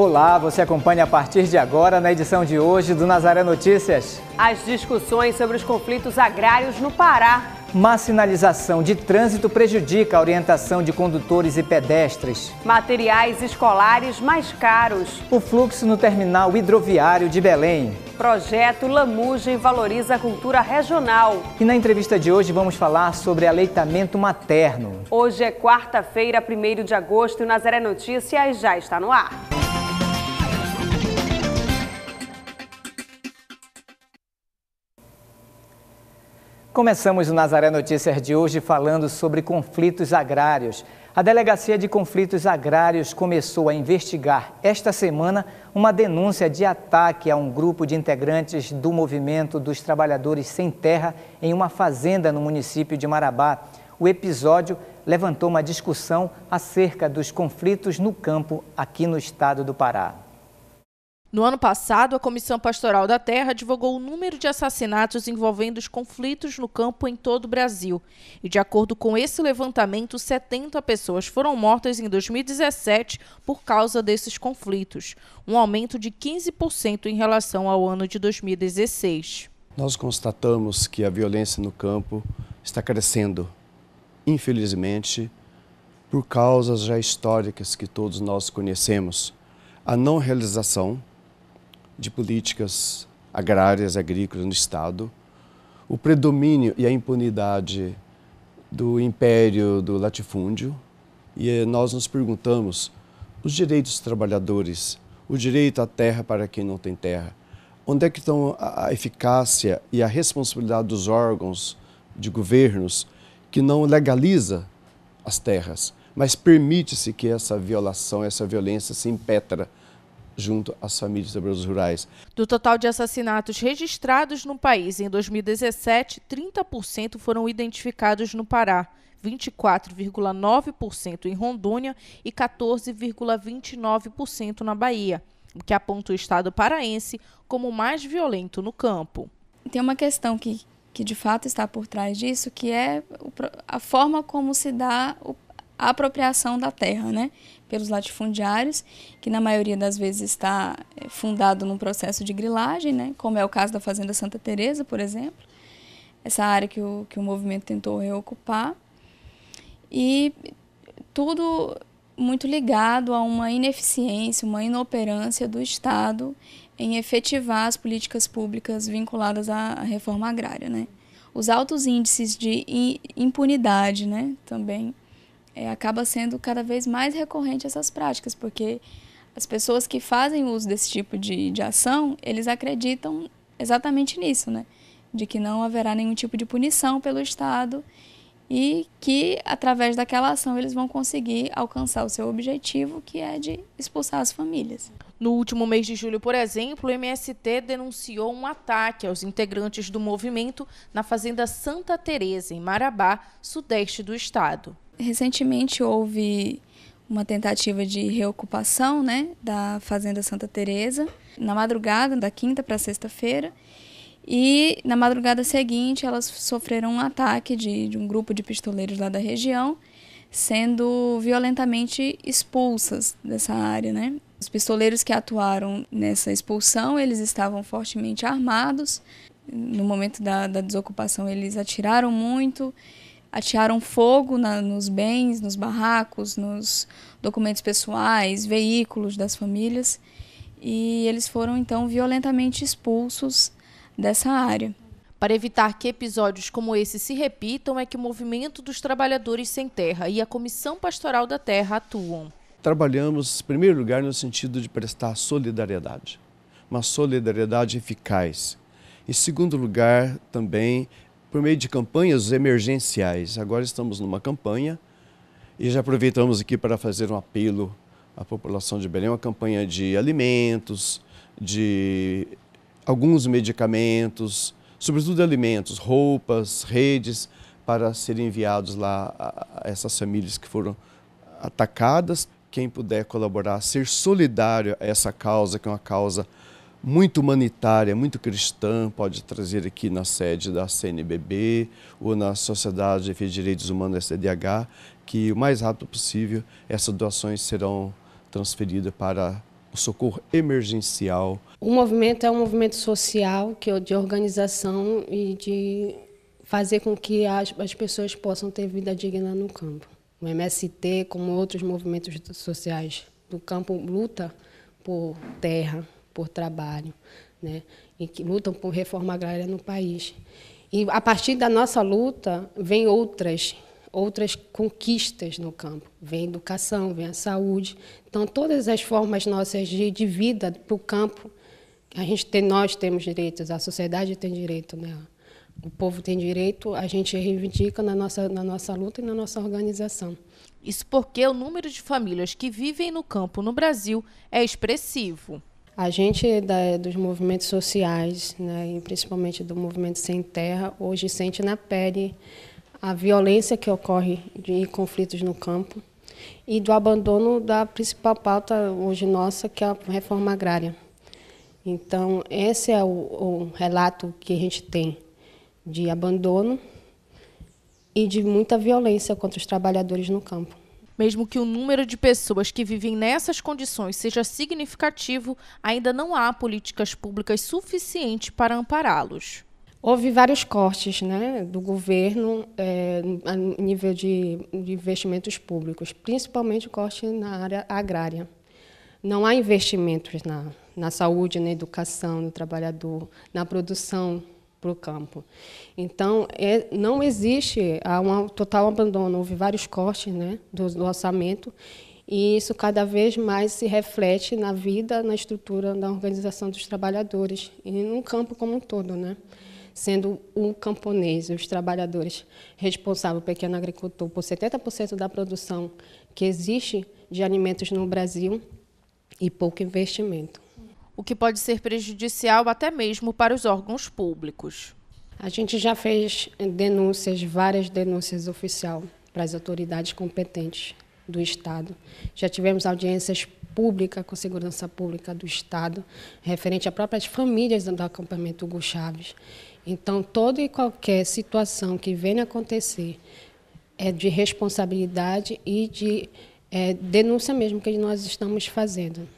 Olá, você acompanha a partir de agora na edição de hoje do Nazaré Notícias. As discussões sobre os conflitos agrários no Pará. Má sinalização de trânsito prejudica a orientação de condutores e pedestres. Materiais escolares mais caros. O fluxo no terminal hidroviário de Belém. Projeto Lamugem valoriza a cultura regional. E na entrevista de hoje vamos falar sobre aleitamento materno. Hoje é quarta-feira, 1 de agosto e o Nazaré Notícias já está no ar. Começamos o Nazaré Notícias de hoje falando sobre conflitos agrários. A Delegacia de Conflitos Agrários começou a investigar esta semana uma denúncia de ataque a um grupo de integrantes do movimento dos trabalhadores sem terra em uma fazenda no município de Marabá. O episódio levantou uma discussão acerca dos conflitos no campo aqui no estado do Pará. No ano passado, a Comissão Pastoral da Terra divulgou o número de assassinatos envolvendo os conflitos no campo em todo o Brasil. E, de acordo com esse levantamento, 70 pessoas foram mortas em 2017 por causa desses conflitos, um aumento de 15% em relação ao ano de 2016. Nós constatamos que a violência no campo está crescendo, infelizmente, por causas já históricas que todos nós conhecemos. A não realização de políticas agrárias, agrícolas no Estado, o predomínio e a impunidade do império do latifúndio. E eh, nós nos perguntamos: os direitos dos trabalhadores, o direito à terra para quem não tem terra, onde é que estão a eficácia e a responsabilidade dos órgãos de governos que não legaliza as terras, mas permite-se que essa violação, essa violência se impetra junto às famílias de trabalhadores rurais. Do total de assassinatos registrados no país em 2017, 30% foram identificados no Pará. 24,9% em Rondônia e 14,29% na Bahia, o que aponta o estado paraense como o mais violento no campo. Tem uma questão que, que de fato está por trás disso, que é a forma como se dá a apropriação da terra, né? pelos latifundiários, que na maioria das vezes está eh, fundado num processo de grilagem, né, como é o caso da Fazenda Santa Teresa, por exemplo, essa área que o, que o movimento tentou reocupar. E tudo muito ligado a uma ineficiência, uma inoperância do Estado em efetivar as políticas públicas vinculadas à reforma agrária, né? Os altos índices de impunidade, né, também é, acaba sendo cada vez mais recorrente essas práticas, porque as pessoas que fazem uso desse tipo de, de ação, eles acreditam exatamente nisso, né? De que não haverá nenhum tipo de punição pelo Estado e que, através daquela ação, eles vão conseguir alcançar o seu objetivo, que é de expulsar as famílias. No último mês de julho, por exemplo, o MST denunciou um ataque aos integrantes do movimento na Fazenda Santa Teresa, em Marabá, sudeste do estado recentemente houve uma tentativa de reocupação né, da Fazenda Santa Teresa na madrugada da quinta para sexta-feira e na madrugada seguinte elas sofreram um ataque de, de um grupo de pistoleiros lá da região sendo violentamente expulsas dessa área, né? Os pistoleiros que atuaram nessa expulsão, eles estavam fortemente armados. No momento da, da desocupação, eles atiraram muito atearam fogo na, nos bens, nos barracos, nos documentos pessoais, veículos das famílias, e eles foram então violentamente expulsos dessa área. Para evitar que episódios como esse se repitam, é que o Movimento dos Trabalhadores Sem Terra e a Comissão Pastoral da Terra atuam. Trabalhamos, em primeiro lugar, no sentido de prestar solidariedade, uma solidariedade eficaz. Em segundo lugar, também por meio de campanhas emergenciais. Agora estamos numa campanha e já aproveitamos aqui para fazer um apelo à população de Belém, uma campanha de alimentos, de alguns medicamentos, sobretudo alimentos, roupas, redes, para serem enviados lá a essas famílias que foram atacadas. Quem puder colaborar, ser solidário a essa causa, que é uma causa muito humanitária, muito cristã, pode trazer aqui na sede da CNBB ou na Sociedade de Direitos Humanos, SDH, que o mais rápido possível essas doações serão transferidas para o socorro emergencial. O movimento é um movimento social, que é de organização e de fazer com que as, as pessoas possam ter vida digna no campo. O MST, como outros movimentos sociais do campo, luta por terra, por trabalho, né? e que lutam por reforma agrária no país. E a partir da nossa luta vem outras outras conquistas no campo. Vem a educação, vem a saúde. Então todas as formas nossas de, de vida para o campo, a gente tem, nós temos direitos, a sociedade tem direito, né? O povo tem direito, a gente reivindica na nossa, na nossa luta e na nossa organização. Isso porque o número de famílias que vivem no campo no Brasil é expressivo. A gente é da, dos movimentos sociais, né, e principalmente do movimento Sem Terra, hoje sente na pele a violência que ocorre de conflitos no campo e do abandono da principal pauta hoje nossa, que é a reforma agrária. Então, esse é o, o relato que a gente tem de abandono e de muita violência contra os trabalhadores no campo. Mesmo que o número de pessoas que vivem nessas condições seja significativo, ainda não há políticas públicas suficientes para ampará-los. Houve vários cortes né, do governo é, a nível de, de investimentos públicos, principalmente o corte na área agrária. Não há investimentos na, na saúde, na educação no trabalhador, na produção para o campo. Então, é, não existe há um total abandono, houve vários cortes né, do, do, orçamento, e isso cada vez mais se reflete na vida, na estrutura da organização dos trabalhadores, e no campo como um todo, né? sendo o camponês, os trabalhadores responsáveis, o pequeno agricultor, por 70% da produção que existe de alimentos no Brasil e pouco investimento o que pode ser prejudicial até mesmo para os órgãos públicos. A gente já fez denúncias, várias denúncias oficial para as autoridades competentes do Estado. Já tivemos audiências públicas com segurança pública do Estado, referente a próprias famílias do acampamento Hugo Chaves. Então, toda e qualquer situação que venha acontecer é de responsabilidade e de é, denúncia mesmo que nós estamos fazendo.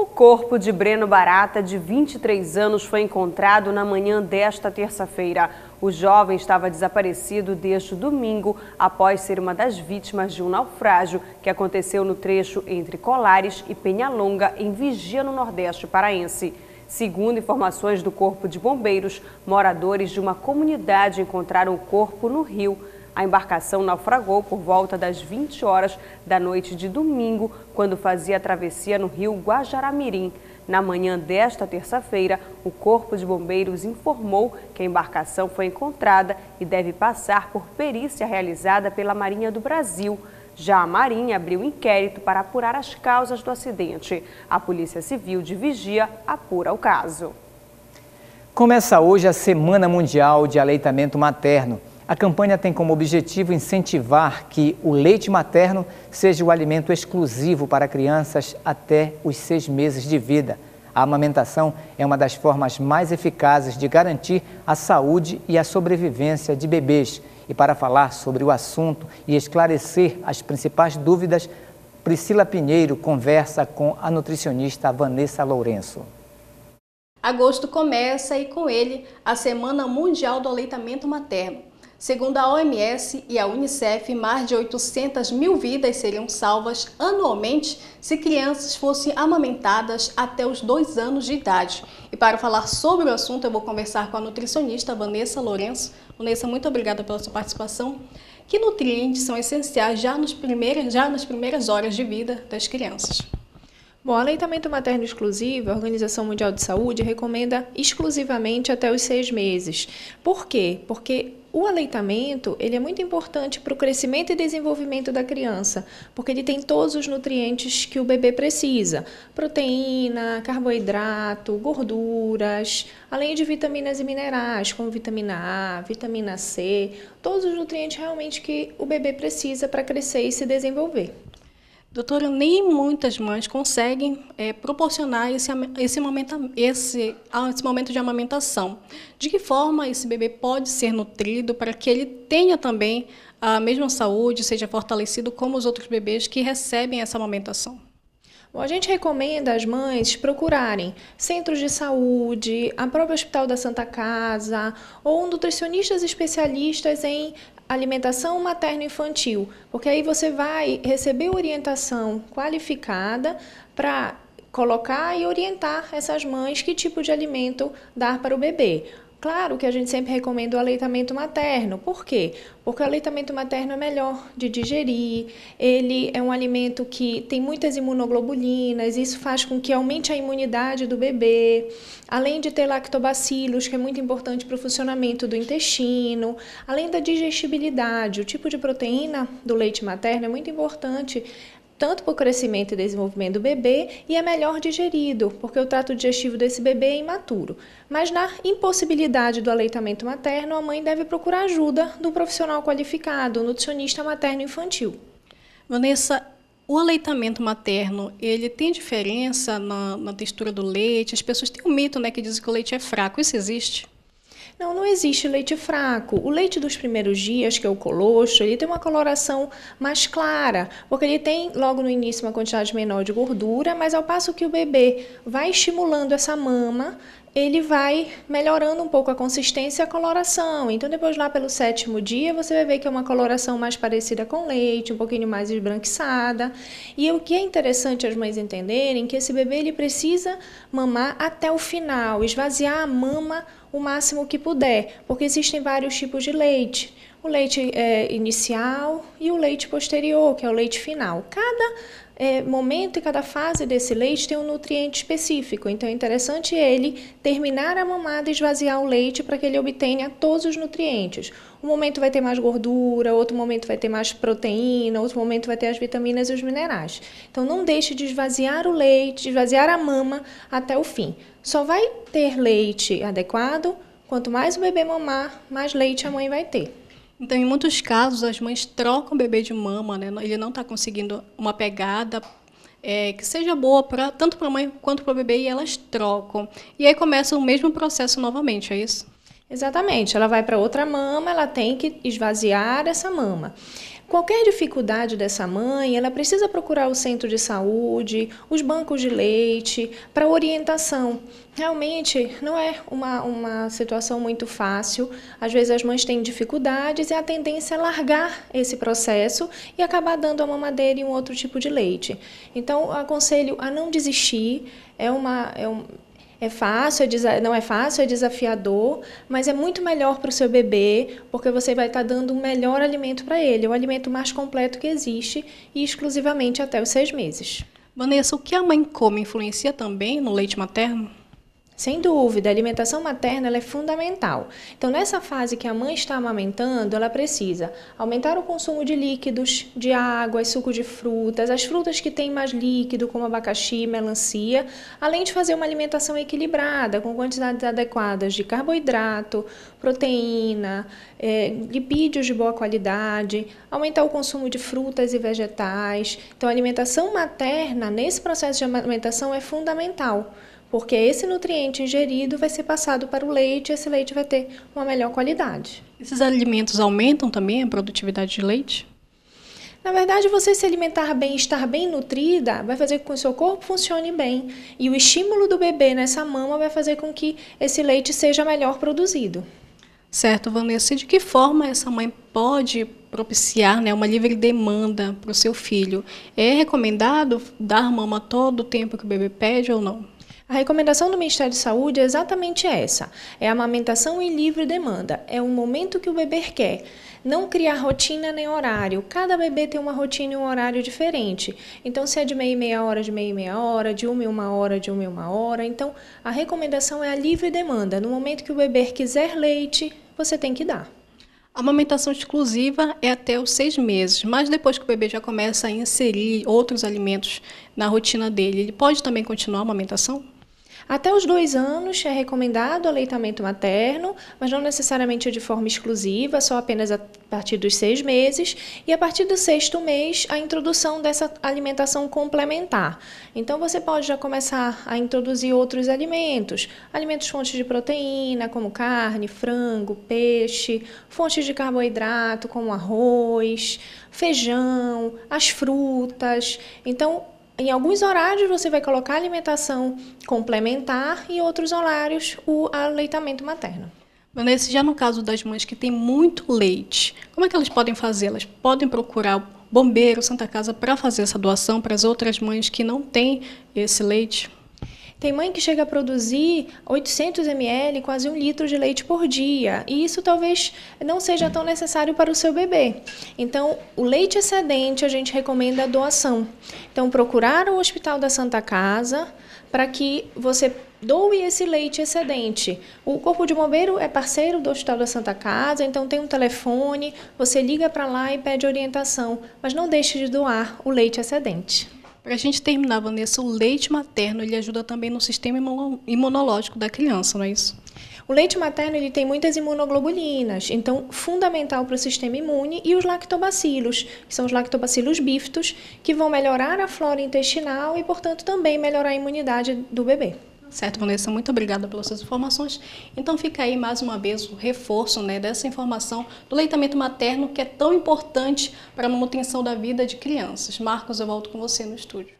O corpo de Breno Barata, de 23 anos, foi encontrado na manhã desta terça-feira. O jovem estava desaparecido desde domingo, após ser uma das vítimas de um naufrágio que aconteceu no trecho entre Colares e Penhalonga, em Vigia, no Nordeste Paraense. Segundo informações do Corpo de Bombeiros, moradores de uma comunidade encontraram o corpo no rio a embarcação naufragou por volta das 20 horas da noite de domingo, quando fazia a travessia no rio Guajaramirim. Na manhã desta terça-feira, o Corpo de Bombeiros informou que a embarcação foi encontrada e deve passar por perícia realizada pela Marinha do Brasil. Já a Marinha abriu inquérito para apurar as causas do acidente. A Polícia Civil de Vigia apura o caso. Começa hoje a Semana Mundial de Aleitamento Materno. A campanha tem como objetivo incentivar que o leite materno seja o alimento exclusivo para crianças até os seis meses de vida. A amamentação é uma das formas mais eficazes de garantir a saúde e a sobrevivência de bebês. E para falar sobre o assunto e esclarecer as principais dúvidas, Priscila Pinheiro conversa com a nutricionista Vanessa Lourenço. Agosto começa e com ele a Semana Mundial do Aleitamento Materno. Segundo a OMS e a Unicef, mais de 800 mil vidas seriam salvas anualmente se crianças fossem amamentadas até os dois anos de idade. E para falar sobre o assunto, eu vou conversar com a nutricionista Vanessa Lourenço. Vanessa, muito obrigada pela sua participação. Que nutrientes são essenciais já, nos primeiros, já nas primeiras horas de vida das crianças? Bom, aleitamento materno exclusivo, a Organização Mundial de Saúde recomenda exclusivamente até os seis meses. Por quê? Porque o aleitamento ele é muito importante para o crescimento e desenvolvimento da criança, porque ele tem todos os nutrientes que o bebê precisa: proteína, carboidrato, gorduras, além de vitaminas e minerais, como vitamina A, vitamina C, todos os nutrientes realmente que o bebê precisa para crescer e se desenvolver. Doutora, nem muitas mães conseguem é, proporcionar esse, esse, momento, esse, ah, esse momento de amamentação. De que forma esse bebê pode ser nutrido para que ele tenha também a mesma saúde, seja fortalecido como os outros bebês que recebem essa amamentação? Bom, a gente recomenda às mães procurarem centros de saúde, a própria Hospital da Santa Casa ou nutricionistas especialistas em alimentação materno-infantil, porque aí você vai receber orientação qualificada para colocar e orientar essas mães que tipo de alimento dar para o bebê. Claro que a gente sempre recomenda o aleitamento materno. Por quê? Porque o aleitamento materno é melhor de digerir, ele é um alimento que tem muitas imunoglobulinas, isso faz com que aumente a imunidade do bebê, além de ter lactobacilos, que é muito importante para o funcionamento do intestino, além da digestibilidade. O tipo de proteína do leite materno é muito importante tanto para o crescimento e desenvolvimento do bebê e é melhor digerido, porque o trato digestivo desse bebê é imaturo. Mas na impossibilidade do aleitamento materno, a mãe deve procurar ajuda do profissional qualificado, nutricionista materno infantil. Vanessa, o aleitamento materno, ele tem diferença na, na textura do leite? As pessoas têm um mito, né, que dizem que o leite é fraco. Isso existe? Não, não existe leite fraco. O leite dos primeiros dias, que é o colostro, ele tem uma coloração mais clara, porque ele tem logo no início uma quantidade menor de gordura, mas ao passo que o bebê vai estimulando essa mama, ele vai melhorando um pouco a consistência e a coloração. Então, depois lá pelo sétimo dia, você vai ver que é uma coloração mais parecida com leite, um pouquinho mais esbranquiçada. E o que é interessante as mães entenderem que esse bebê ele precisa mamar até o final, esvaziar a mama o máximo que puder, porque existem vários tipos de leite. O leite é, inicial e o leite posterior, que é o leite final. Cada é, momento e cada fase desse leite tem um nutriente específico. Então, é interessante ele terminar a mamada e esvaziar o leite para que ele obtenha todos os nutrientes. Um momento vai ter mais gordura, outro momento vai ter mais proteína, outro momento vai ter as vitaminas e os minerais. Então, não deixe de esvaziar o leite, esvaziar a mama até o fim. Só vai ter leite adequado quanto mais o bebê mamar, mais leite a mãe vai ter. Então, em muitos casos, as mães trocam o bebê de mama, né? ele não está conseguindo uma pegada é, que seja boa pra, tanto para a mãe quanto para o bebê, e elas trocam. E aí começa o mesmo processo novamente, é isso? Exatamente, ela vai para outra mama, ela tem que esvaziar essa mama. Qualquer dificuldade dessa mãe, ela precisa procurar o centro de saúde, os bancos de leite, para orientação. Realmente não é uma, uma situação muito fácil. Às vezes as mães têm dificuldades e a tendência é largar esse processo e acabar dando a mamadeira e um outro tipo de leite. Então, aconselho a não desistir. É uma. É um, é fácil, é não é fácil, é desafiador, mas é muito melhor para o seu bebê, porque você vai estar tá dando o um melhor alimento para ele, o alimento mais completo que existe e exclusivamente até os seis meses. Vanessa, o que a mãe come influencia também no leite materno? Sem dúvida, a alimentação materna é fundamental. Então, nessa fase que a mãe está amamentando, ela precisa aumentar o consumo de líquidos, de água, suco de frutas, as frutas que têm mais líquido, como abacaxi, melancia, além de fazer uma alimentação equilibrada, com quantidades adequadas de carboidrato, proteína, é, lipídios de boa qualidade, aumentar o consumo de frutas e vegetais. Então, a alimentação materna, nesse processo de amamentação, é fundamental porque esse nutriente ingerido vai ser passado para o leite e esse leite vai ter uma melhor qualidade. Esses alimentos aumentam também a produtividade de leite? Na verdade, você se alimentar bem, estar bem nutrida, vai fazer com que o seu corpo funcione bem. E o estímulo do bebê nessa mama vai fazer com que esse leite seja melhor produzido. Certo, Vanessa. E de que forma essa mãe pode propiciar né, uma livre demanda para o seu filho? É recomendado dar mama todo o tempo que o bebê pede ou não? A recomendação do Ministério da Saúde é exatamente essa: é amamentação em livre demanda. É o momento que o bebê quer. Não criar rotina nem horário. Cada bebê tem uma rotina e um horário diferente. Então, se é de meia e meia hora, de meia e meia hora, de uma e uma hora, de uma e uma hora. Então, a recomendação é a livre demanda. No momento que o bebê quiser leite, você tem que dar. A amamentação exclusiva é até os seis meses, mas depois que o bebê já começa a inserir outros alimentos na rotina dele, ele pode também continuar a amamentação? Até os dois anos é recomendado o aleitamento materno, mas não necessariamente de forma exclusiva, só apenas a partir dos seis meses. E a partir do sexto mês, a introdução dessa alimentação complementar. Então, você pode já começar a introduzir outros alimentos, alimentos fontes de proteína, como carne, frango, peixe, fontes de carboidrato, como arroz, feijão, as frutas. Então, em alguns horários você vai colocar alimentação complementar e outros horários o aleitamento materno. Vanessa, já no caso das mães que têm muito leite, como é que elas podem fazer? Elas podem procurar o bombeiro, Santa Casa, para fazer essa doação para as outras mães que não têm esse leite? Tem mãe que chega a produzir 800 ml, quase um litro de leite por dia, e isso talvez não seja tão necessário para o seu bebê. Então, o leite excedente a gente recomenda a doação. Então, procurar o Hospital da Santa Casa para que você doe esse leite excedente. O Corpo de Bombeiro é parceiro do Hospital da Santa Casa, então tem um telefone, você liga para lá e pede orientação, mas não deixe de doar o leite excedente. Para a gente terminar, Vanessa, o leite materno ele ajuda também no sistema imunológico da criança, não é isso? O leite materno ele tem muitas imunoglobulinas, então fundamental para o sistema imune e os lactobacilos, que são os lactobacilos bífitos, que vão melhorar a flora intestinal e, portanto, também melhorar a imunidade do bebê. Certo, Vanessa, muito obrigada pelas suas informações. Então fica aí mais uma vez o reforço né, dessa informação do leitamento materno que é tão importante para a manutenção da vida de crianças. Marcos, eu volto com você no estúdio.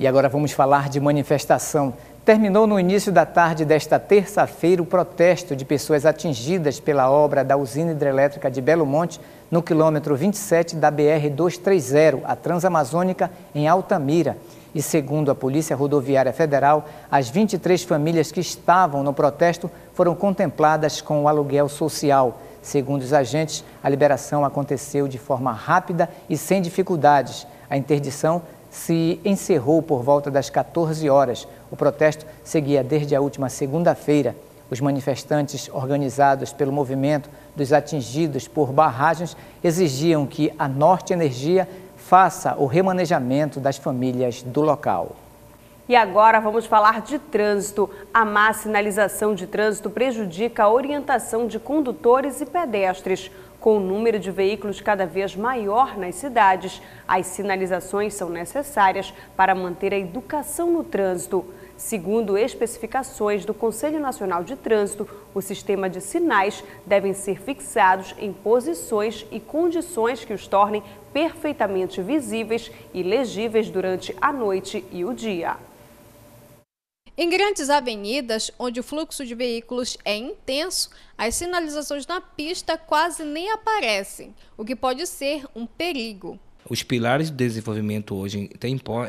E agora vamos falar de manifestação. Terminou no início da tarde desta terça-feira o protesto de pessoas atingidas pela obra da usina hidrelétrica de Belo Monte, no quilômetro 27 da BR-230, a Transamazônica, em Altamira. E segundo a Polícia Rodoviária Federal, as 23 famílias que estavam no protesto foram contempladas com o aluguel social. Segundo os agentes, a liberação aconteceu de forma rápida e sem dificuldades. A interdição se encerrou por volta das 14 horas. O protesto seguia desde a última segunda-feira. Os manifestantes, organizados pelo movimento dos atingidos por barragens, exigiam que a Norte Energia faça o remanejamento das famílias do local. E agora vamos falar de trânsito. A má sinalização de trânsito prejudica a orientação de condutores e pedestres. Com o número de veículos cada vez maior nas cidades, as sinalizações são necessárias para manter a educação no trânsito. Segundo especificações do Conselho Nacional de Trânsito, o sistema de sinais devem ser fixados em posições e condições que os tornem perfeitamente visíveis e legíveis durante a noite e o dia. Em grandes avenidas, onde o fluxo de veículos é intenso, as sinalizações na pista quase nem aparecem, o que pode ser um perigo. Os pilares do desenvolvimento hoje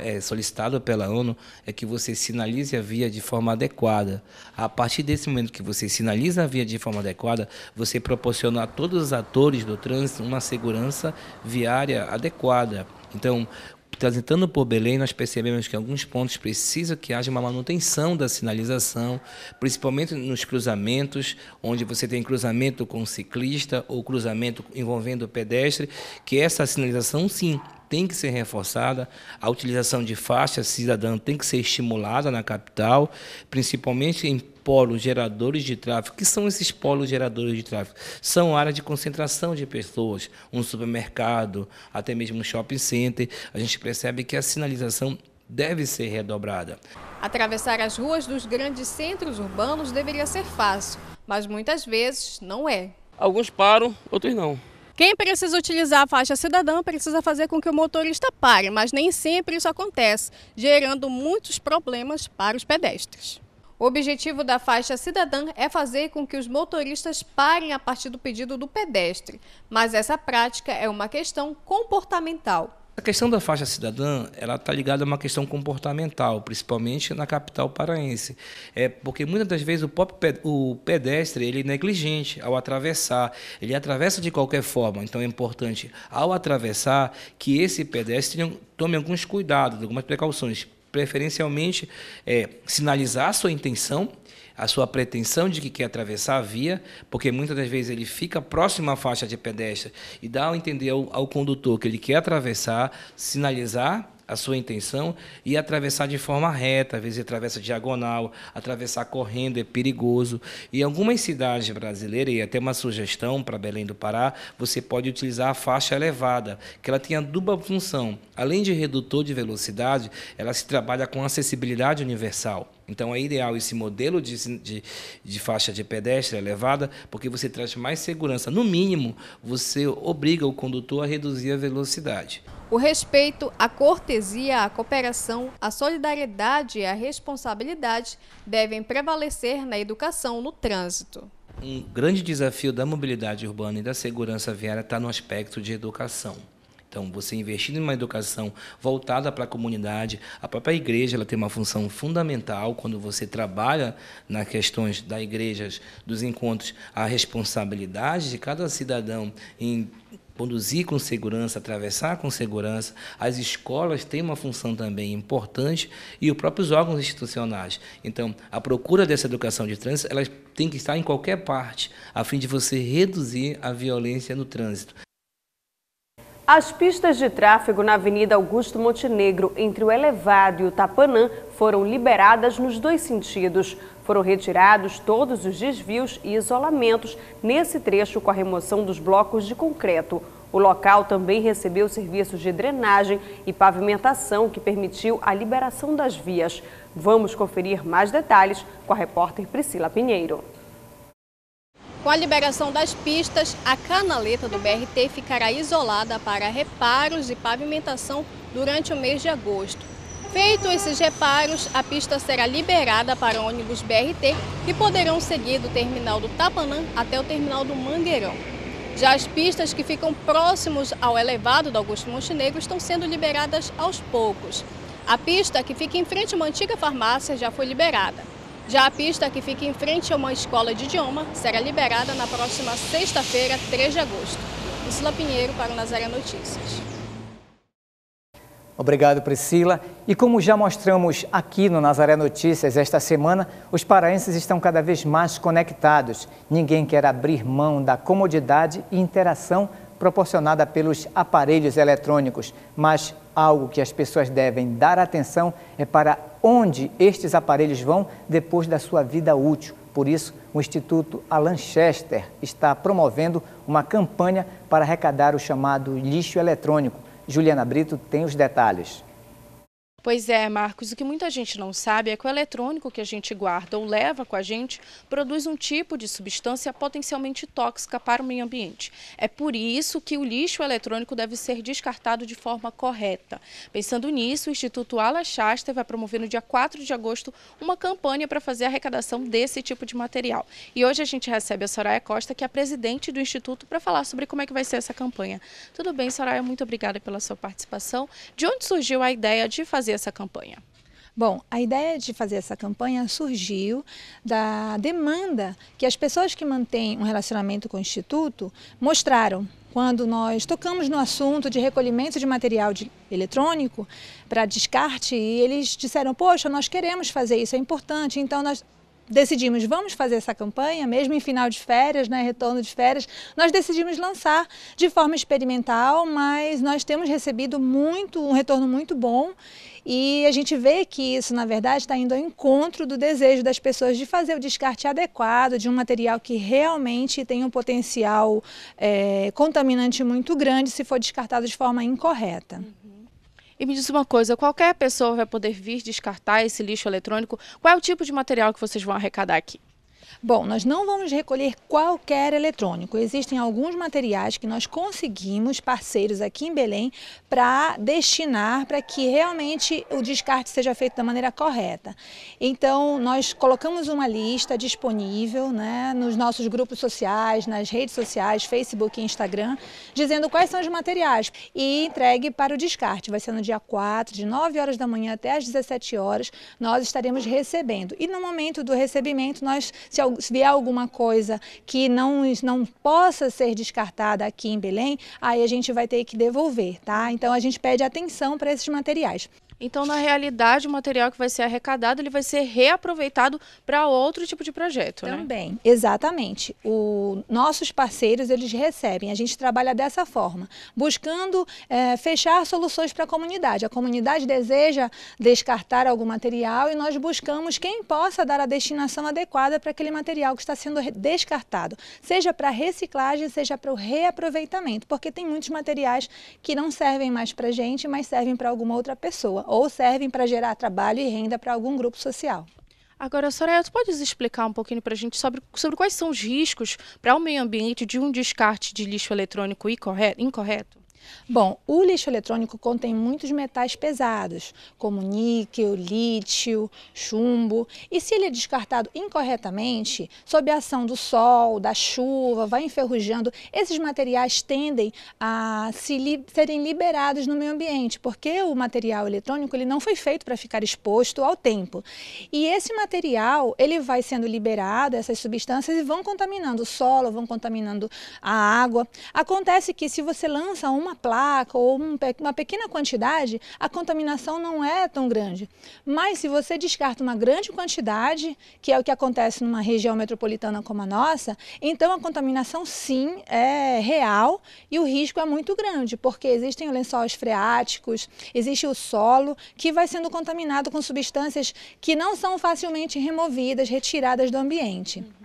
é solicitado pela ONU é que você sinalize a via de forma adequada. A partir desse momento que você sinaliza a via de forma adequada, você proporciona a todos os atores do trânsito uma segurança viária adequada. Então, transitando por Belém, nós percebemos que em alguns pontos precisa que haja uma manutenção da sinalização, principalmente nos cruzamentos, onde você tem cruzamento com ciclista ou cruzamento envolvendo pedestre, que essa sinalização sim tem que ser reforçada, a utilização de faixa cidadã tem que ser estimulada na capital, principalmente em polos geradores de tráfego. O que são esses polos geradores de tráfego? São áreas de concentração de pessoas, um supermercado, até mesmo um shopping center. A gente percebe que a sinalização deve ser redobrada. Atravessar as ruas dos grandes centros urbanos deveria ser fácil, mas muitas vezes não é. Alguns param, outros não. Quem precisa utilizar a faixa cidadã precisa fazer com que o motorista pare, mas nem sempre isso acontece, gerando muitos problemas para os pedestres. O objetivo da faixa cidadã é fazer com que os motoristas parem a partir do pedido do pedestre, mas essa prática é uma questão comportamental. A questão da faixa cidadã, ela está ligada a uma questão comportamental, principalmente na capital paraense. É porque muitas das vezes o próprio o pedestre ele é negligente ao atravessar, ele atravessa de qualquer forma. Então é importante ao atravessar que esse pedestre tome alguns cuidados, algumas precauções preferencialmente é, sinalizar a sua intenção, a sua pretensão de que quer atravessar a via, porque muitas das vezes ele fica próximo à faixa de pedestre e dá a entender ao, ao condutor que ele quer atravessar, sinalizar a sua intenção e atravessar de forma reta, às vezes atravessa diagonal, atravessar correndo é perigoso. E algumas cidades brasileiras, e até uma sugestão para Belém do Pará, você pode utilizar a faixa elevada, que ela tem a dupla função. Além de redutor de velocidade, ela se trabalha com acessibilidade universal. Então é ideal esse modelo de, de, de, faixa de pedestre elevada, porque você traz mais segurança. No mínimo, você obriga o condutor a reduzir a velocidade. O respeito, a cortesia, a cooperação, a solidariedade e a responsabilidade devem prevalecer na educação no trânsito. Um grande desafio da mobilidade urbana e da segurança viária está no aspecto de educação. Então, você investindo em uma educação voltada para a comunidade, a própria igreja ela tem uma função fundamental quando você trabalha nas questões da igrejas, dos encontros, a responsabilidade de cada cidadão em conduzir com segurança, atravessar com segurança. As escolas têm uma função também importante e os próprios órgãos institucionais. Então, a procura dessa educação de trânsito, ela tem que estar em qualquer parte, a fim de você reduzir a violência no trânsito. As pistas de tráfego na Avenida Augusto Montenegro, entre o Elevado e o Tapanã, foram liberadas nos dois sentidos. Foram retirados todos os desvios e isolamentos nesse trecho com a remoção dos blocos de concreto. O local também recebeu serviços de drenagem e pavimentação que permitiu a liberação das vias. Vamos conferir mais detalhes com a repórter Priscila Pinheiro. Com a liberação das pistas, a canaleta do BRT ficará isolada para reparos de pavimentação durante o mês de agosto. Feito esses reparos, a pista será liberada para ônibus BRT que poderão seguir do terminal do Tapanã até o terminal do Mangueirão. Já as pistas que ficam próximos ao elevado do Augusto Montenegro estão sendo liberadas aos poucos. A pista que fica em frente a uma antiga farmácia já foi liberada. Já a pista, que fica em frente a uma escola de idioma, será liberada na próxima sexta-feira, 3 de agosto. Priscila Pinheiro para o Nazaré Notícias. Obrigado, Priscila. E como já mostramos aqui no Nazaré Notícias esta semana, os paraenses estão cada vez mais conectados. Ninguém quer abrir mão da comodidade e interação proporcionada pelos aparelhos eletrônicos, mas algo que as pessoas devem dar atenção é para onde estes aparelhos vão depois da sua vida útil. Por isso, o Instituto Alan Chester está promovendo uma campanha para arrecadar o chamado lixo eletrônico. Juliana Brito tem os detalhes. Pois é, Marcos, o que muita gente não sabe é que o eletrônico que a gente guarda ou leva com a gente produz um tipo de substância potencialmente tóxica para o meio ambiente. É por isso que o lixo eletrônico deve ser descartado de forma correta. Pensando nisso, o Instituto Ala Shasta vai promover no dia 4 de agosto uma campanha para fazer a arrecadação desse tipo de material. E hoje a gente recebe a Soraya Costa, que é a presidente do Instituto, para falar sobre como é que vai ser essa campanha. Tudo bem, Soraya? Muito obrigada pela sua participação. De onde surgiu a ideia de fazer essa campanha? Bom, a ideia de fazer essa campanha surgiu da demanda que as pessoas que mantêm um relacionamento com o Instituto mostraram quando nós tocamos no assunto de recolhimento de material de, eletrônico para descarte, e eles disseram: Poxa, nós queremos fazer isso, é importante, então nós decidimos, vamos fazer essa campanha, mesmo em final de férias, né, retorno de férias, nós decidimos lançar de forma experimental, mas nós temos recebido muito, um retorno muito bom e a gente vê que isso, na verdade, está indo ao encontro do desejo das pessoas de fazer o descarte adequado de um material que realmente tem um potencial é, contaminante muito grande se for descartado de forma incorreta. Uhum. E me diz uma coisa, qualquer pessoa vai poder vir descartar esse lixo eletrônico? Qual é o tipo de material que vocês vão arrecadar aqui? Bom, nós não vamos recolher qualquer eletrônico. Existem alguns materiais que nós conseguimos, parceiros aqui em Belém, para destinar para que realmente o descarte seja feito da maneira correta. Então, nós colocamos uma lista disponível né, nos nossos grupos sociais, nas redes sociais, Facebook e Instagram, dizendo quais são os materiais e entregue para o descarte. Vai ser no dia 4, de 9 horas da manhã até às 17 horas, nós estaremos recebendo. E no momento do recebimento, nós se, vier alguma coisa que não, não possa ser descartada aqui em Belém, aí a gente vai ter que devolver, tá? Então a gente pede atenção para esses materiais. Então, na realidade, o material que vai ser arrecadado, ele vai ser reaproveitado para outro tipo de projeto, né? Também, né? exatamente. O, nossos parceiros, eles recebem, a gente trabalha dessa forma, buscando é, fechar soluções para a comunidade. A comunidade deseja descartar algum material e nós buscamos quem possa dar a destinação adequada para aquele material que está sendo descartado, seja para reciclagem, seja para o reaproveitamento, porque tem muitos materiais que não servem mais para a gente, mas servem para alguma outra pessoa ou servem para gerar trabalho e renda para algum grupo social. Agora, Soraya, tu podes explicar um pouquinho para a gente sobre, sobre quais são os riscos para o meio ambiente de um descarte de lixo eletrônico incorreto? Bom, o lixo eletrônico contém muitos metais pesados, como níquel, lítio, chumbo, e se ele é descartado incorretamente, sob a ação do sol, da chuva, vai enferrujando, esses materiais tendem a se li serem liberados no meio ambiente, porque o material eletrônico ele não foi feito para ficar exposto ao tempo. E esse material, ele vai sendo liberado, essas substâncias, e vão contaminando o solo, vão contaminando a água. Acontece que se você lança uma placa ou um, uma pequena quantidade, a contaminação não é tão grande. Mas se você descarta uma grande quantidade, que é o que acontece numa região metropolitana como a nossa, então a contaminação sim é real e o risco é muito grande, porque existem os lençóis freáticos, existe o solo que vai sendo contaminado com substâncias que não são facilmente removidas, retiradas do ambiente. Uhum.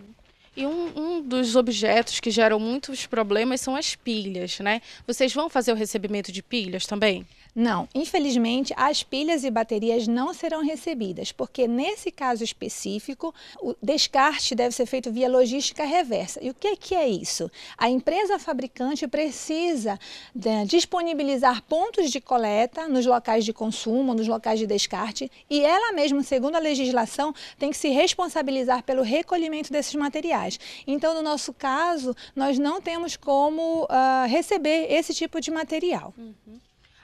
E um, um, dos objetos que geram muitos problemas são as pilhas, né? Vocês vão fazer o recebimento de pilhas também? Não, infelizmente as pilhas e baterias não serão recebidas, porque nesse caso específico o descarte deve ser feito via logística reversa. E o que é, que é isso? A empresa fabricante precisa né, disponibilizar pontos de coleta nos locais de consumo, nos locais de descarte, e ela mesma, segundo a legislação, tem que se responsabilizar pelo recolhimento desses materiais. Então, no nosso caso, nós não temos como uh, receber esse tipo de material. Uhum.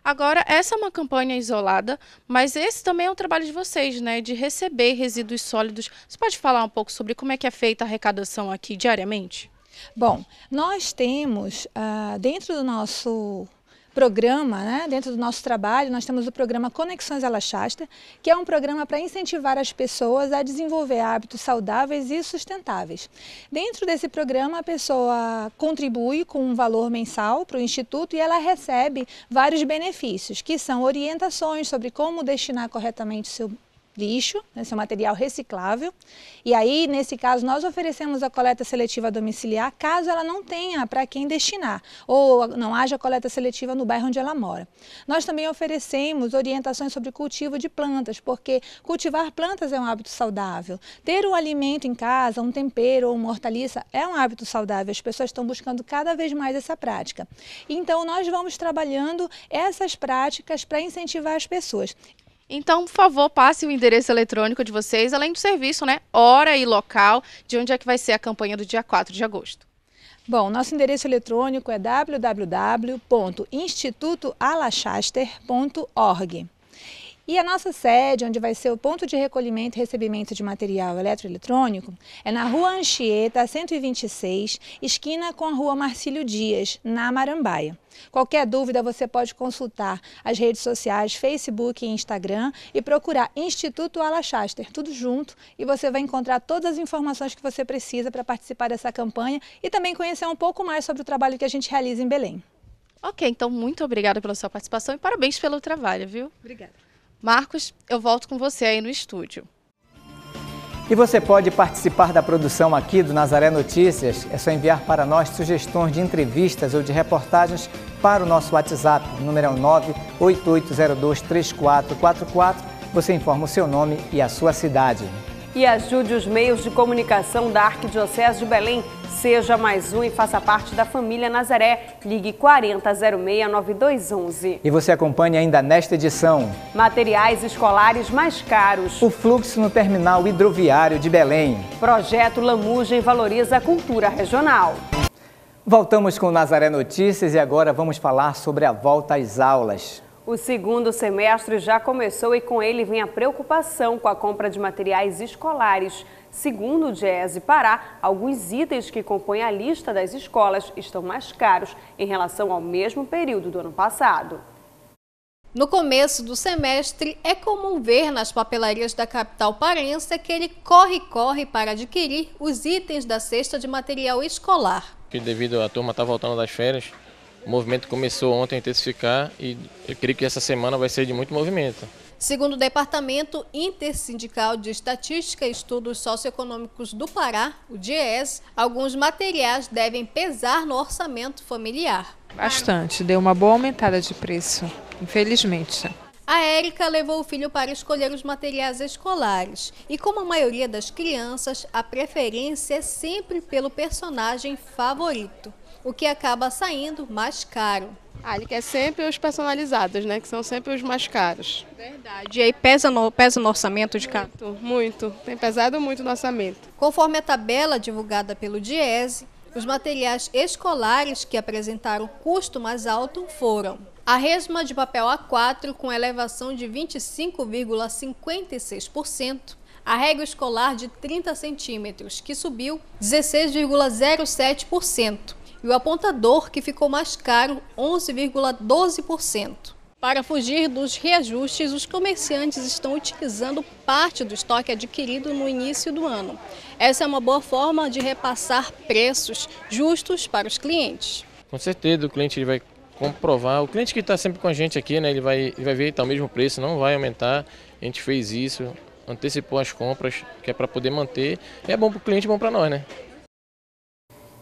Agora, essa é uma campanha isolada, mas esse também é um trabalho de vocês, né? De receber resíduos sólidos. Você pode falar um pouco sobre como é que é feita a arrecadação aqui diariamente? Bom, nós temos uh, dentro do nosso programa, né, dentro do nosso trabalho, nós temos o programa Conexões Chasta, que é um programa para incentivar as pessoas a desenvolver hábitos saudáveis e sustentáveis. Dentro desse programa, a pessoa contribui com um valor mensal para o Instituto e ela recebe vários benefícios, que são orientações sobre como destinar corretamente seu lixo, é né, um material reciclável. E aí, nesse caso, nós oferecemos a coleta seletiva domiciliar, caso ela não tenha para quem destinar, ou não haja coleta seletiva no bairro onde ela mora. Nós também oferecemos orientações sobre cultivo de plantas, porque cultivar plantas é um hábito saudável. Ter o um alimento em casa, um tempero ou uma hortaliça, é um hábito saudável. As pessoas estão buscando cada vez mais essa prática. Então, nós vamos trabalhando essas práticas para incentivar as pessoas. Então, por favor, passe o endereço eletrônico de vocês, além do serviço, né? Hora e local, de onde é que vai ser a campanha do dia 4 de agosto. Bom, nosso endereço eletrônico é www.institutoalachaster.org. E a nossa sede, onde vai ser o ponto de recolhimento e recebimento de material eletroeletrônico, é na Rua Anchieta, 126, esquina com a Rua Marcílio Dias, na Marambaia. Qualquer dúvida, você pode consultar as redes sociais, Facebook e Instagram e procurar Instituto Alachaster, tudo junto, e você vai encontrar todas as informações que você precisa para participar dessa campanha e também conhecer um pouco mais sobre o trabalho que a gente realiza em Belém. Ok, então muito obrigada pela sua participação e parabéns pelo trabalho, viu? Obrigada. Marcos, eu volto com você aí no estúdio. E você pode participar da produção aqui do Nazaré Notícias. É só enviar para nós sugestões de entrevistas ou de reportagens para o nosso WhatsApp. número 988023444. É você informa o seu nome e a sua cidade e ajude os meios de comunicação da Arquidiocese de Belém. Seja mais um e faça parte da família Nazaré. Ligue 4006-9211. E você acompanha ainda nesta edição... Materiais escolares mais caros. O fluxo no terminal hidroviário de Belém. Projeto Lamugem valoriza a cultura regional. Voltamos com Nazaré Notícias e agora vamos falar sobre a volta às aulas. O segundo semestre já começou e com ele vem a preocupação com a compra de materiais escolares. Segundo o Diese Pará, alguns itens que compõem a lista das escolas estão mais caros em relação ao mesmo período do ano passado. No começo do semestre, é comum ver nas papelarias da capital parense aquele corre-corre para adquirir os itens da cesta de material escolar. Que devido à turma estar tá voltando das férias, o movimento começou ontem a intensificar e eu creio que essa semana vai ser de muito movimento. Segundo o Departamento Intersindical de Estatística e Estudos Socioeconômicos do Pará, o DIES, alguns materiais devem pesar no orçamento familiar. Bastante, deu uma boa aumentada de preço, infelizmente. A Érica levou o filho para escolher os materiais escolares. E como a maioria das crianças, a preferência é sempre pelo personagem favorito o que acaba saindo mais caro. Ah, ele quer sempre os personalizados, né? Que são sempre os mais caros. Verdade. E aí pesa no, pesa no orçamento de cada? Muito, muito. Tem pesado muito no orçamento. Conforme a tabela divulgada pelo Diese, os materiais escolares que apresentaram custo mais alto foram a resma de papel A4 com elevação de 25,56%, a régua escolar de 30 centímetros, que subiu 16,07% e o apontador, que ficou mais caro, 11,12%. Para fugir dos reajustes, os comerciantes estão utilizando parte do estoque adquirido no início do ano. Essa é uma boa forma de repassar preços justos para os clientes. Com certeza, o cliente vai comprovar. O cliente que está sempre com a gente aqui, né, ele vai, ele vai ver está o mesmo preço, não vai aumentar. A gente fez isso, antecipou as compras, que é para poder manter. E é bom para o cliente, é bom para nós, né?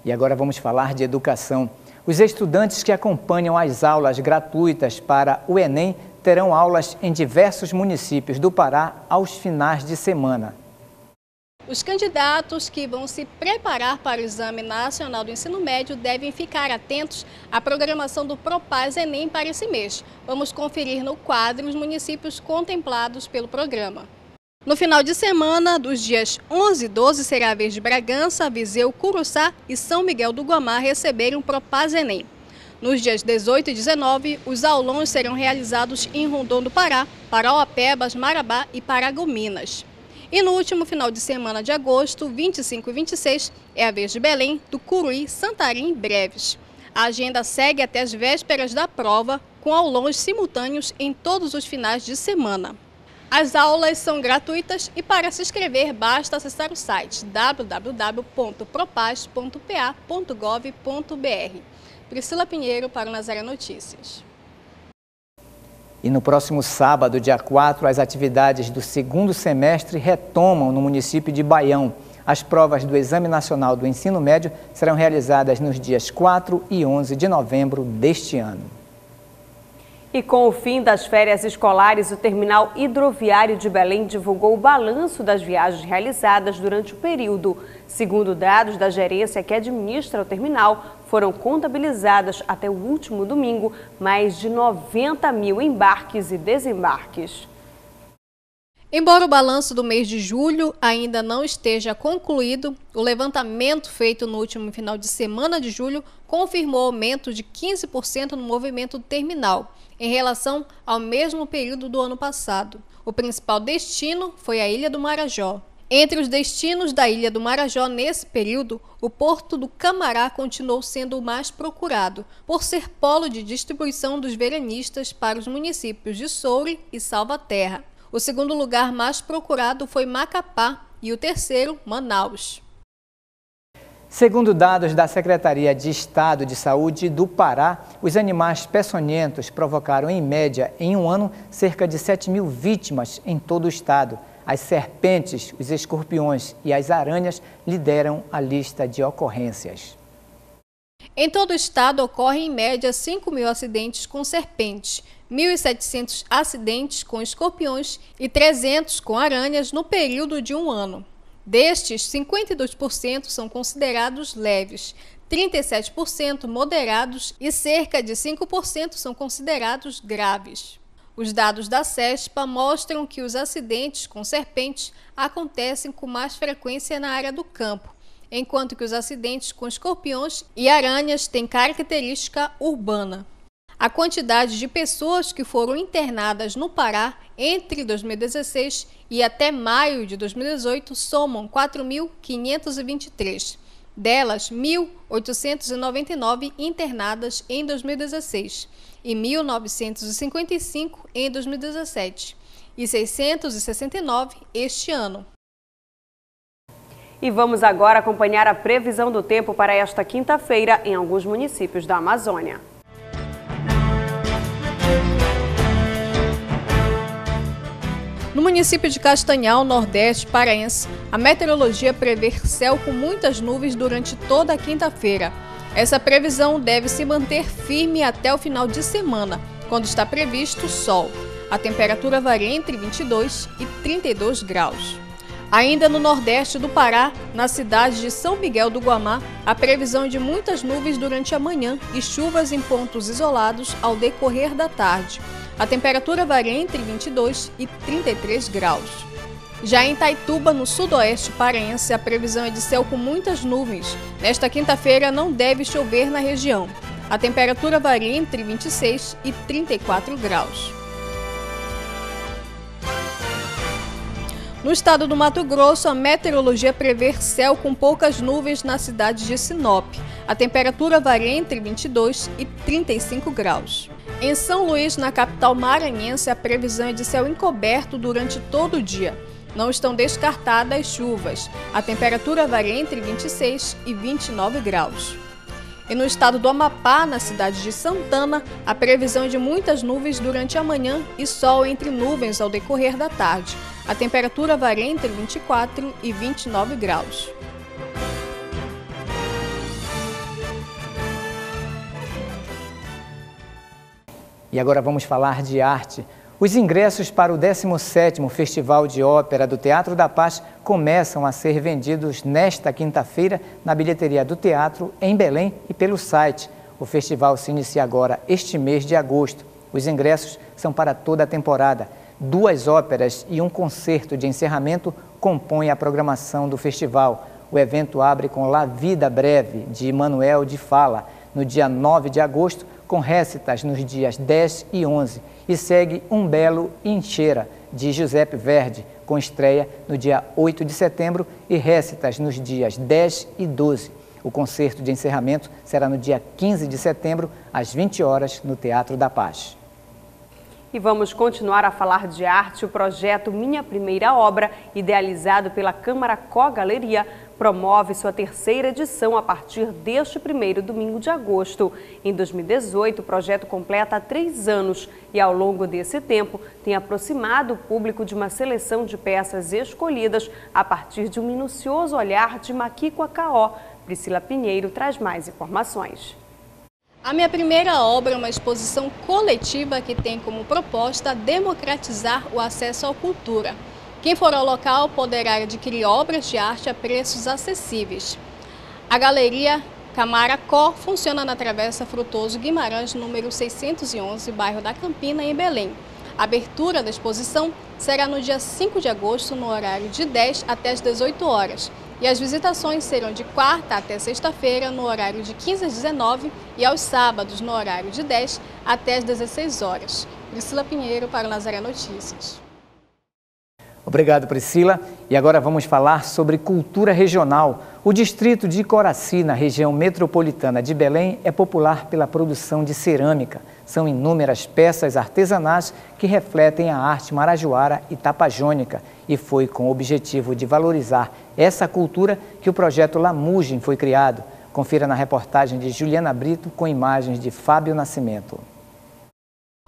E agora vamos falar de educação. Os estudantes que acompanham as aulas gratuitas para o Enem terão aulas em diversos municípios do Pará aos finais de semana. Os candidatos que vão se preparar para o Exame Nacional do Ensino Médio devem ficar atentos à programação do Propaz Enem para esse mês. Vamos conferir no quadro os municípios contemplados pelo programa. No final de semana, dos dias 11 e 12, será a vez de Bragança, Viseu, Curuçá e São Miguel do Guamá receberem o Propazenem. Nos dias 18 e 19, os aulões serão realizados em Rondon do Pará, Parauapebas, Marabá e Paragominas. E no último final de semana de agosto, 25 e 26, é a vez de Belém, do Curuí, Santarém e Breves. A agenda segue até as vésperas da prova, com aulões simultâneos em todos os finais de semana. As aulas são gratuitas e para se inscrever basta acessar o site www.propaz.pa.gov.br. Priscila Pinheiro para o Nazaré Notícias. E no próximo sábado, dia 4, as atividades do segundo semestre retomam no município de Baião. As provas do Exame Nacional do Ensino Médio serão realizadas nos dias 4 e 11 de novembro deste ano. E com o fim das férias escolares, o Terminal Hidroviário de Belém divulgou o balanço das viagens realizadas durante o período. Segundo dados da gerência que administra o terminal, foram contabilizadas até o último domingo mais de 90 mil embarques e desembarques. Embora o balanço do mês de julho ainda não esteja concluído, o levantamento feito no último final de semana de julho confirmou aumento de 15% no movimento do terminal em relação ao mesmo período do ano passado. O principal destino foi a Ilha do Marajó. Entre os destinos da Ilha do Marajó nesse período, o Porto do Camará continuou sendo o mais procurado, por ser polo de distribuição dos veranistas para os municípios de Soure e Salvaterra. O segundo lugar mais procurado foi Macapá e o terceiro, Manaus. Segundo dados da Secretaria de Estado de Saúde do Pará, os animais peçonhentos provocaram, em média, em um ano, cerca de 7 mil vítimas em todo o estado. As serpentes, os escorpiões e as aranhas lideram a lista de ocorrências. Em todo o estado, ocorrem, em média, 5 mil acidentes com serpentes, 1.700 acidentes com escorpiões e 300 com aranhas no período de um ano. Destes, 52% são considerados leves, 37% moderados e cerca de 5% são considerados graves. Os dados da SESPA mostram que os acidentes com serpentes acontecem com mais frequência na área do campo, enquanto que os acidentes com escorpiões e aranhas têm característica urbana. A quantidade de pessoas que foram internadas no Pará entre 2016 e até maio de 2018 somam 4.523. Delas, 1.899 internadas em 2016 e 1.955 em 2017 e 669 este ano. E vamos agora acompanhar a previsão do tempo para esta quinta-feira em alguns municípios da Amazônia. No município de Castanhal, Nordeste Paraense, a meteorologia prevê céu com muitas nuvens durante toda a quinta-feira. Essa previsão deve se manter firme até o final de semana, quando está previsto sol. A temperatura varia entre 22 e 32 graus. Ainda no nordeste do Pará, na cidade de São Miguel do Guamá, a previsão é de muitas nuvens durante a manhã e chuvas em pontos isolados ao decorrer da tarde. A temperatura varia entre 22 e 33 graus. Já em Taituba, no sudoeste paraense, a previsão é de céu com muitas nuvens. Nesta quinta-feira não deve chover na região. A temperatura varia entre 26 e 34 graus. No estado do Mato Grosso, a meteorologia prevê céu com poucas nuvens na cidade de Sinop. A temperatura varia entre 22 e 35 graus. Em São Luís, na capital maranhense, a previsão é de céu encoberto durante todo o dia. Não estão descartadas chuvas. A temperatura varia entre 26 e 29 graus. E no estado do Amapá, na cidade de Santana, a previsão é de muitas nuvens durante a manhã e sol entre nuvens ao decorrer da tarde. A temperatura varia entre 24 e 29 graus. E agora vamos falar de arte. Os ingressos para o 17º Festival de Ópera do Teatro da Paz começam a ser vendidos nesta quinta-feira na bilheteria do teatro em Belém e pelo site. O festival se inicia agora este mês de agosto. Os ingressos são para toda a temporada. Duas óperas e um concerto de encerramento compõem a programação do festival. O evento abre com La Vida Breve, de Manuel de Fala, no dia 9 de agosto, com récitas nos dias 10 e 11 e segue Um Belo Incheira, de Giuseppe Verdi, com estreia no dia 8 de setembro e récitas nos dias 10 e 12. O concerto de encerramento será no dia 15 de setembro, às 20 horas, no Teatro da Paz. E vamos continuar a falar de arte. O projeto Minha Primeira Obra, idealizado pela Câmara Co-Galeria, promove sua terceira edição a partir deste primeiro domingo de agosto. Em 2018, o projeto completa três anos e, ao longo desse tempo, tem aproximado o público de uma seleção de peças escolhidas a partir de um minucioso olhar de Maquico Acaó. Priscila Pinheiro traz mais informações. A minha primeira obra é uma exposição coletiva que tem como proposta democratizar o acesso à cultura. Quem for ao local poderá adquirir obras de arte a preços acessíveis. A Galeria Có funciona na Travessa Frutoso Guimarães, número 611, bairro da Campina, em Belém. A abertura da exposição será no dia 5 de agosto, no horário de 10 até as 18 horas. E as visitações serão de quarta até sexta-feira, no horário de 15 às 19 e aos sábados, no horário de 10 até as 16 horas. Priscila Pinheiro para o Nazaré Notícias. Obrigado, Priscila. E agora vamos falar sobre cultura regional. O distrito de Coraci, na região metropolitana de Belém, é popular pela produção de cerâmica. São inúmeras peças artesanais que refletem a arte marajoara e tapajônica. E foi com o objetivo de valorizar essa cultura que o projeto Lamugem foi criado. Confira na reportagem de Juliana Brito com imagens de Fábio Nascimento.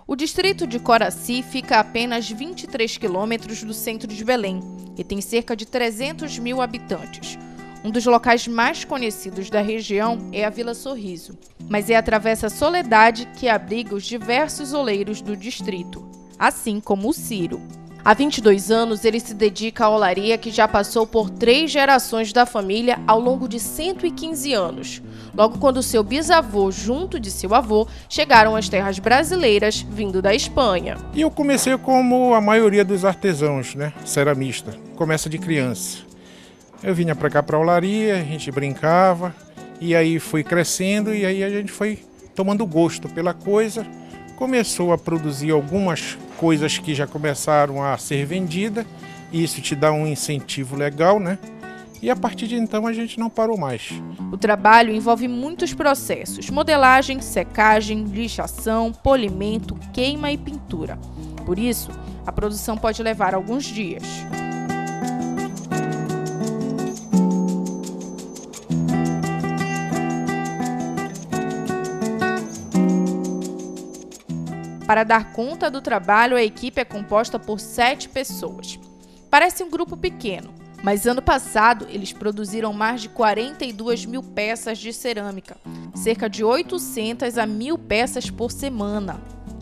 O distrito de Coraci fica a apenas 23 quilômetros do centro de Belém e tem cerca de 300 mil habitantes. Um dos locais mais conhecidos da região é a Vila Sorriso, mas é a Travessa Soledade que abriga os diversos oleiros do distrito, assim como o Ciro. Há 22 anos, ele se dedica à olaria que já passou por três gerações da família ao longo de 115 anos. Logo quando seu bisavô, junto de seu avô, chegaram às terras brasileiras, vindo da Espanha. E eu comecei como a maioria dos artesãos, né? Ceramista. Começa de criança. Eu vinha para cá para a olaria, a gente brincava, e aí fui crescendo, e aí a gente foi tomando gosto pela coisa começou a produzir algumas coisas que já começaram a ser vendidas. Isso te dá um incentivo legal, né? E a partir de então a gente não parou mais. O trabalho envolve muitos processos: modelagem, secagem, lixação, polimento, queima e pintura. Por isso, a produção pode levar alguns dias. Para dar conta do trabalho, a equipe é composta por sete pessoas. Parece um grupo pequeno, mas ano passado eles produziram mais de 42 mil peças de cerâmica, cerca de 800 a 1000 peças por semana.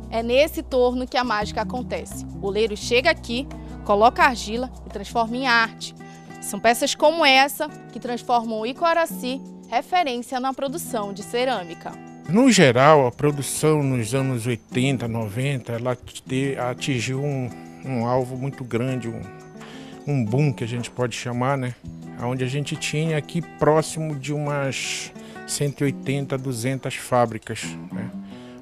É nesse torno que a mágica acontece. O oleiro chega aqui, coloca argila e transforma em arte. São peças como essa que transformam o Icoaraci referência na produção de cerâmica. No geral, a produção nos anos 80, 90, ela atingiu um, um alvo muito grande, um, um boom que a gente pode chamar, né? Onde a gente tinha aqui próximo de umas 180, 200 fábricas, né?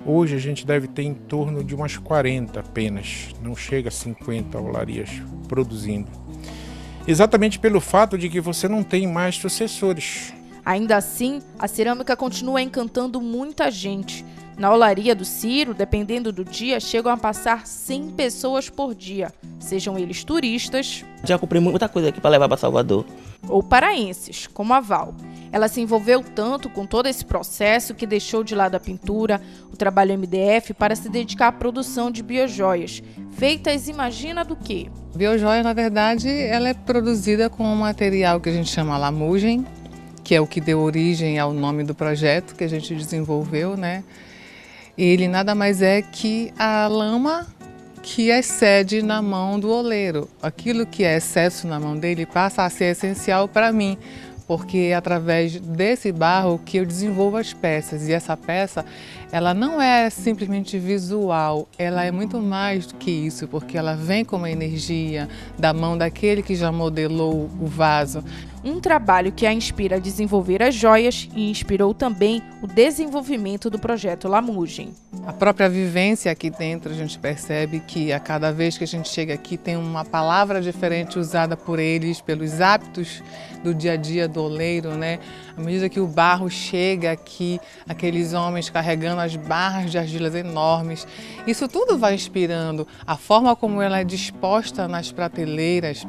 Hoje a gente deve ter em torno de umas 40 apenas, não chega a 50 olarias produzindo. Exatamente pelo fato de que você não tem mais sucessores. Ainda assim, a cerâmica continua encantando muita gente. Na olaria do Ciro, dependendo do dia, chegam a passar 100 pessoas por dia, sejam eles turistas. Já comprei muita coisa aqui para levar para Salvador. Ou paraenses, como a Val. Ela se envolveu tanto com todo esse processo que deixou de lado a pintura, o trabalho MDF, para se dedicar à produção de biojoias, feitas imagina do que? Biojoia, na verdade, ela é produzida com um material que a gente chama lamugem, que é o que deu origem ao nome do projeto que a gente desenvolveu, né? Ele nada mais é que a lama que excede é na mão do oleiro. Aquilo que é excesso na mão dele passa a ser essencial para mim, porque é através desse barro que eu desenvolvo as peças. E essa peça ela não é simplesmente visual, ela é muito mais do que isso, porque ela vem com uma energia da mão daquele que já modelou o vaso. Um trabalho que a inspira a desenvolver as joias e inspirou também o desenvolvimento do projeto Lamugem. A própria vivência aqui dentro, a gente percebe que a cada vez que a gente chega aqui tem uma palavra diferente usada por eles, pelos hábitos do dia a dia do oleiro, né? À medida que o barro chega aqui, aqueles homens carregando as barras de argilas enormes, isso tudo vai inspirando a forma como ela é disposta nas prateleiras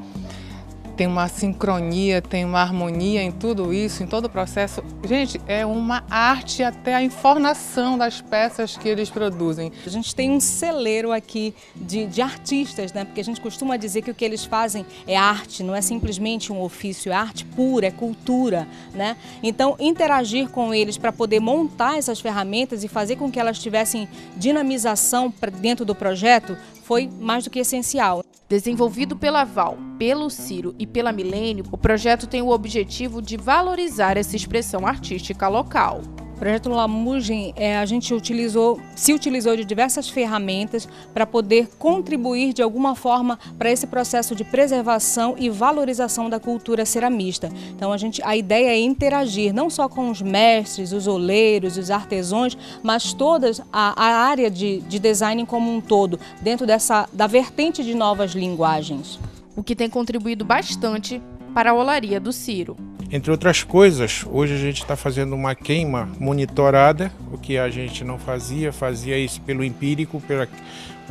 tem uma sincronia, tem uma harmonia em tudo isso, em todo o processo. Gente, é uma arte até a informação das peças que eles produzem. A gente tem um celeiro aqui de, de artistas, né? Porque a gente costuma dizer que o que eles fazem é arte, não é simplesmente um ofício, é arte pura, é cultura, né? Então, interagir com eles para poder montar essas ferramentas e fazer com que elas tivessem dinamização dentro do projeto foi mais do que essencial. Desenvolvido pela Val, pelo Ciro e pela Milênio, o projeto tem o objetivo de valorizar essa expressão artística local projeto Lamugem, é, a gente utilizou, se utilizou de diversas ferramentas para poder contribuir de alguma forma para esse processo de preservação e valorização da cultura ceramista. Então a, gente, a ideia é interagir não só com os mestres, os oleiros, os artesãos, mas toda a, a área de, de design como um todo, dentro dessa da vertente de novas linguagens. O que tem contribuído bastante para a olaria do Ciro. Entre outras coisas, hoje a gente está fazendo uma queima monitorada, o que a gente não fazia, fazia isso pelo empírico, pela,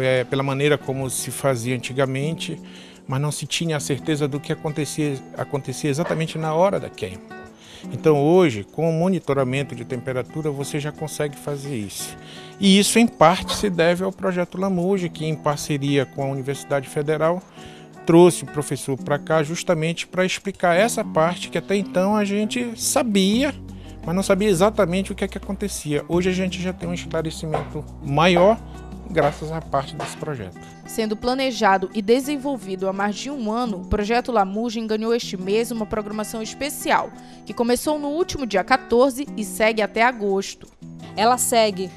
é, pela maneira como se fazia antigamente, mas não se tinha a certeza do que acontecia, acontecia exatamente na hora da queima. Então hoje, com o monitoramento de temperatura, você já consegue fazer isso. E isso em parte se deve ao projeto Lamuge, que em parceria com a Universidade Federal trouxe o professor para cá justamente para explicar essa parte que até então a gente sabia, mas não sabia exatamente o que é que acontecia. Hoje a gente já tem um esclarecimento maior graças à parte desse projeto. Sendo planejado e desenvolvido há mais de um ano, o projeto Lamugem ganhou este mês uma programação especial, que começou no último dia 14 e segue até agosto. Ela segue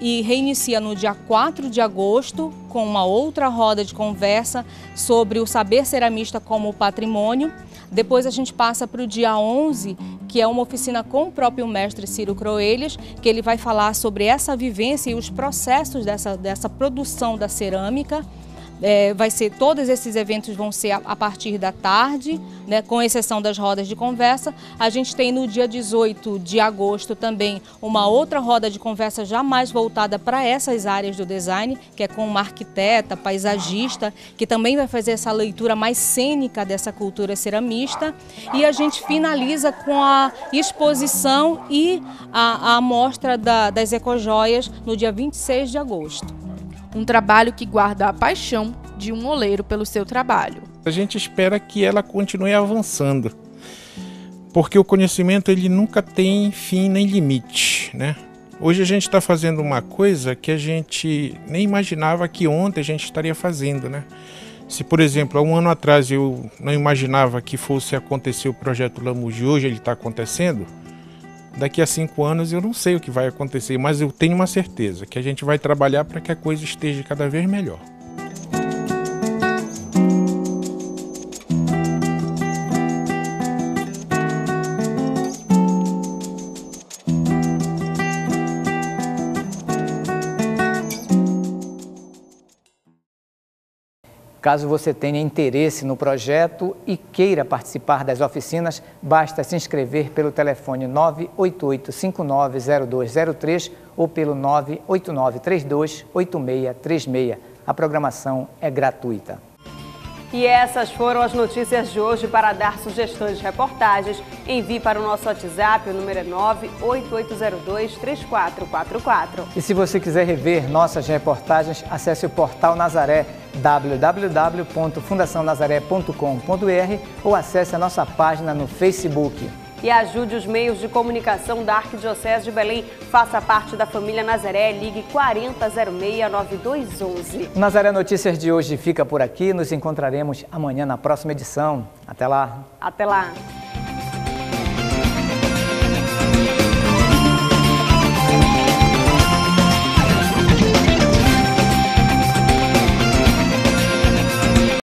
e reinicia no dia 4 de agosto com uma outra roda de conversa sobre o saber ceramista como patrimônio. Depois a gente passa para o dia 11, que é uma oficina com o próprio mestre Ciro Croelhas, que ele vai falar sobre essa vivência e os processos dessa, dessa produção da cerâmica. É, vai ser todos esses eventos vão ser a, a partir da tarde, né, com exceção das rodas de conversa. A gente tem no dia 18 de agosto também uma outra roda de conversa já mais voltada para essas áreas do design, que é com uma arquiteta, paisagista, que também vai fazer essa leitura mais cênica dessa cultura ceramista. E a gente finaliza com a exposição e a, a amostra da, das ecojoias no dia 26 de agosto um trabalho que guarda a paixão de um oleiro pelo seu trabalho. A gente espera que ela continue avançando, porque o conhecimento ele nunca tem fim nem limite, né? Hoje a gente está fazendo uma coisa que a gente nem imaginava que ontem a gente estaria fazendo, né? Se, por exemplo, há um ano atrás eu não imaginava que fosse acontecer o projeto Lamos de hoje, ele está acontecendo, daqui a cinco anos eu não sei o que vai acontecer, mas eu tenho uma certeza que a gente vai trabalhar para que a coisa esteja cada vez melhor. Caso você tenha interesse no projeto e queira participar das oficinas, basta se inscrever pelo telefone 988-590203 ou pelo 989-328636. A programação é gratuita. E essas foram as notícias de hoje. Para dar sugestões de reportagens, envie para o nosso WhatsApp, o número é 98802-3444. E se você quiser rever nossas reportagens, acesse o portal Nazaré www.fundacionazaré.com.br ou acesse a nossa página no Facebook e ajude os meios de comunicação da Arquidiocese de Belém. Faça parte da família Nazaré, ligue 40069211. Nazaré Notícias de hoje fica por aqui. Nos encontraremos amanhã na próxima edição. Até lá. Até lá.